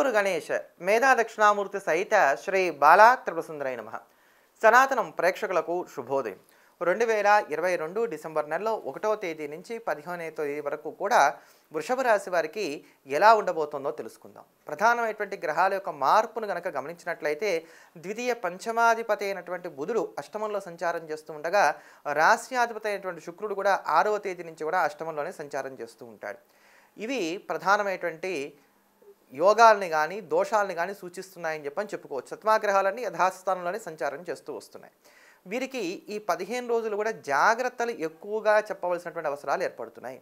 శ్రీగురు గణేష్ మేధాదక్షిణామూర్తి సహిత శ్రీ బాలా త్రిపసుందరై నమ సనాతనం ప్రేక్షకులకు శుభోదయం రెండు వేల ఇరవై రెండు డిసెంబర్ నెలలో ఒకటో తేదీ నుంచి పదిహేనవ తేదీ వరకు కూడా వృషభ రాశి వారికి ఎలా ఉండబోతుందో తెలుసుకుందాం ప్రధానమైనటువంటి గ్రహాల యొక్క మార్పును గనక గమనించినట్లయితే ద్వితీయ పంచమాధిపతి అయినటువంటి బుధుడు అష్టమంలో సంచారం చేస్తూ ఉండగా రాశ్యాధిపతి అయినటువంటి శుక్రుడు కూడా ఆరవ తేదీ నుంచి కూడా అష్టమంలోనే సంచారం చేస్తూ ఉంటాడు ఇవి ప్రధానమైనటువంటి యోగాల్ని కానీ దోషాలని కానీ సూచిస్తున్నాయని చెప్పని చెప్పుకోవచ్చు సత్వాగ్రహాలన్నీ యథాస్థానంలోనే సంచారం చేస్తూ వస్తున్నాయి వీరికి ఈ పదిహేను రోజులు కూడా జాగ్రత్తలు ఎక్కువగా చెప్పవలసినటువంటి అవసరాలు ఏర్పడుతున్నాయి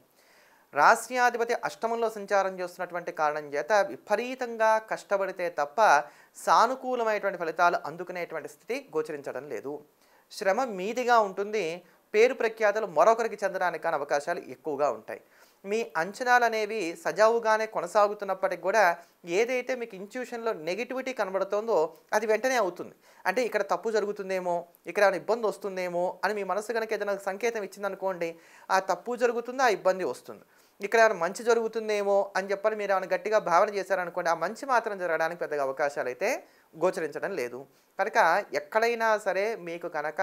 రాశ్యాధిపతి అష్టమంలో సంచారం చేస్తున్నటువంటి కారణం చేత విపరీతంగా కష్టపడితే తప్ప సానుకూలమైనటువంటి ఫలితాలు అందుకునేటువంటి స్థితి గోచరించడం లేదు శ్రమ మీదిగా ఉంటుంది పేరు ప్రఖ్యాతలు మరొకరికి చెందడానికి కానీ అవకాశాలు ఎక్కువగా ఉంటాయి మీ అంచనాలు అనేవి సజావుగానే కొనసాగుతున్నప్పటికి కూడా ఏదైతే మీకు ఇన్స్టిట్యూషన్లో నెగిటివిటీ కనబడుతుందో అది వెంటనే అవుతుంది అంటే ఇక్కడ తప్పు జరుగుతుందేమో ఇక్కడ ఏమైనా ఇబ్బంది వస్తుందేమో అని మీ మనసు కనుక ఏదైనా సంకేతం ఇచ్చిందనుకోండి ఆ తప్పు జరుగుతుంది ఆ ఇబ్బంది వస్తుంది ఇక్కడ ఏమైనా మంచి జరుగుతుందేమో అని చెప్పని మీరు ఏమైనా గట్టిగా భావన చేశారనుకోండి ఆ మంచి మాత్రం జరగడానికి పెద్దగా అవకాశాలు అయితే గోచరించడం లేదు కనుక ఎక్కడైనా సరే మీకు కనుక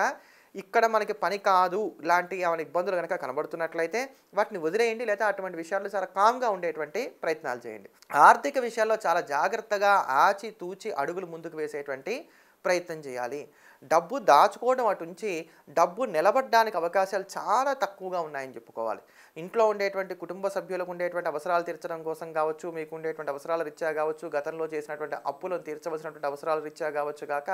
ఇక్కడ మనకి పని కాదు ఇలాంటి ఏమైనా ఇబ్బందులు కనుక కనబడుతున్నట్లయితే వాటిని వదిలేయండి లేదా అటువంటి విషయాల్లో చాలా కామ్గా ఉండేటువంటి ప్రయత్నాలు చేయండి ఆర్థిక విషయాల్లో చాలా జాగ్రత్తగా ఆచి తూచి అడుగులు ముందుకు వేసేటువంటి ప్రయత్నం చేయాలి డబ్బు దాచుకోవడం అటుంచి డబ్బు నిలబడడానికి అవకాశాలు చాలా తక్కువగా ఉన్నాయని చెప్పుకోవాలి ఇంట్లో ఉండేటువంటి కుటుంబ సభ్యులకు ఉండేటువంటి అవసరాలు తీర్చడం కోసం కావచ్చు మీకు ఉండేటువంటి అవసరాల రీత్యా కావచ్చు గతంలో చేసినటువంటి అప్పులను తీర్చవలసినటువంటి అవసరాల రీత్యా కావచ్చు కాక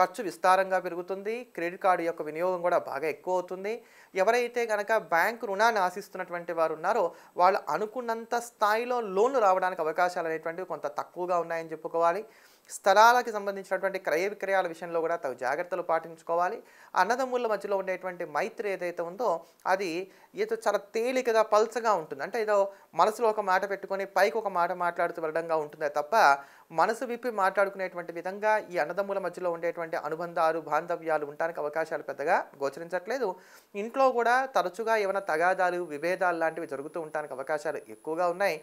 ఖర్చు విస్తారంగా పెరుగుతుంది క్రెడిట్ కార్డు యొక్క వినియోగం కూడా బాగా ఎక్కువ అవుతుంది ఎవరైతే కనుక బ్యాంక్ రుణాన్ని ఆశిస్తున్నటువంటి వారు ఉన్నారో వాళ్ళు అనుకున్నంత స్థాయిలో లోన్లు రావడానికి అవకాశాలు అనేటువంటివి కొంత తక్కువగా ఉన్నాయని చెప్పుకోవాలి స్థలాలకి సంబంధించినటువంటి క్రయ విక్రయాల విషయంలో కూడా తగు జాగ్రత్తలు పాటించుకోవాలి అన్నదమ్ముల మధ్యలో ఉండేటువంటి మైత్రి ఏదైతే ఉందో అది ఏదో చాలా తేలికగా పల్చగా ఉంటుంది అంటే ఏదో మనసులో ఒక మాట పెట్టుకొని పైకి ఒక మాట మాట్లాడుతూ వెళ్ళడంగా ఉంటుందే తప్ప మనసు విప్పి మాట్లాడుకునేటువంటి విధంగా ఈ అన్నదమ్ముల మధ్యలో ఉండేటువంటి అనుబంధాలు బాంధవ్యాలు ఉండడానికి అవకాశాలు పెద్దగా గోచరించట్లేదు ఇంట్లో కూడా తరచుగా ఏమైనా తగాదాలు విభేదాలు లాంటివి జరుగుతూ ఉండడానికి అవకాశాలు ఎక్కువగా ఉన్నాయి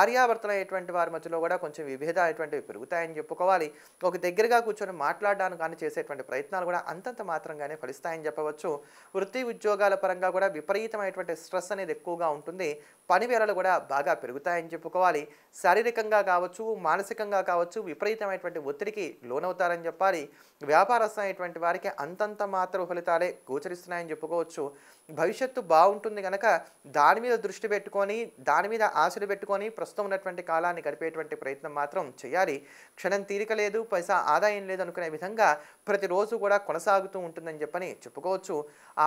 అయ్యేటువంటి వారి మధ్యలో కూడా కొంచెం విభేదాలు అటువంటివి పెరుగుతాయని చెప్పుకోవాలి ఒక దగ్గరగా కూర్చొని మాట్లాడడానికి కానీ చేసేటువంటి ప్రయత్నాలు కూడా అంతంత మాత్రంగానే ఫలిస్తాయని చెప్పవచ్చు వృత్తి ఉద్యోగాల పరంగా కూడా విపరీతమైనటువంటి స్ట్రెస్ అనేది ఎక్కువగా ఉంటుంది పని వేళలు కూడా బాగా పెరుగుతాయని చెప్పుకోవాలి శారీరకంగా కావచ్చు మానసికంగా ఆర్థికంగా కావచ్చు విపరీతమైనటువంటి ఒత్తిడికి లోనవుతారని చెప్పాలి వ్యాపారస్తులైనటువంటి వారికి అంతంత మాత్ర ఫలితాలే గోచరిస్తున్నాయని చెప్పుకోవచ్చు భవిష్యత్తు బాగుంటుంది కనుక దాని మీద దృష్టి పెట్టుకొని దాని మీద ఆశలు పెట్టుకొని ప్రస్తుతం ఉన్నటువంటి కాలాన్ని గడిపేటువంటి ప్రయత్నం మాత్రం చేయాలి క్షణం తీరిక లేదు పైసా ఆదాయం లేదు అనుకునే విధంగా ప్రతిరోజు కూడా కొనసాగుతూ ఉంటుందని చెప్పని చెప్పుకోవచ్చు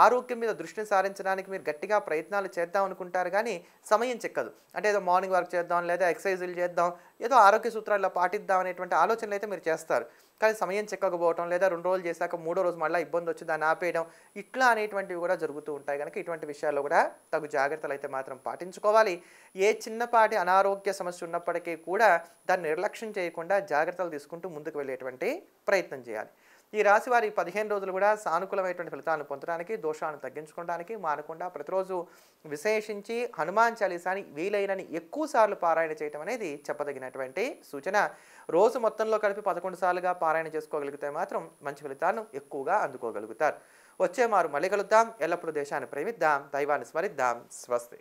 ఆరోగ్యం మీద దృష్టిని సారించడానికి మీరు గట్టిగా ప్రయత్నాలు చేద్దాం అనుకుంటారు కానీ సమయం చెక్కదు అంటే ఏదో మార్నింగ్ వర్క్ చేద్దాం లేదా ఎక్సర్సైజులు చేద్దాం ఏదో ఆరోగ్య సూత్రాల్లో పాటిద్దాం అనేటువంటి ఆలోచనలు అయితే మీరు చేస్తారు కానీ సమయం చెక్కకపోవటం లేదా రెండు రోజులు చేశాక మూడో రోజు మళ్ళీ ఇబ్బంది వచ్చి దాన్ని ఆపేయడం ఇట్లా అనేటువంటివి కూడా జరుగుతూ ఉంటాయి కనుక ఇటువంటి విషయాల్లో కూడా తగు జాగ్రత్తలు అయితే మాత్రం పాటించుకోవాలి ఏ చిన్నపాటి అనారోగ్య సమస్య ఉన్నప్పటికీ కూడా దాన్ని నిర్లక్ష్యం చేయకుండా జాగ్రత్తలు తీసుకుంటూ ముందుకు వెళ్ళేటువంటి ప్రయత్నం చేయాలి ఈ రాశి వారి పదిహేను రోజులు కూడా సానుకూలమైనటువంటి ఫలితాలను పొందడానికి దోషాలను తగ్గించుకోవడానికి మానకుండా ప్రతిరోజు విశేషించి హనుమాన్ చాలీసాని వీలైనని ఎక్కువ సార్లు పారాయణ చేయటం అనేది చెప్పదగినటువంటి సూచన రోజు మొత్తంలో కలిపి పదకొండు సార్లుగా పారాయణ చేసుకోగలిగితే మాత్రం మంచి ఫలితాలను ఎక్కువగా అందుకోగలుగుతారు వచ్చే మారు మళ్ళీ కలుద్దాం ఎల్లప్పుడూ దేశాన్ని ప్రేమిద్దాం దైవాన్ని స్మరిద్దాం స్వస్తి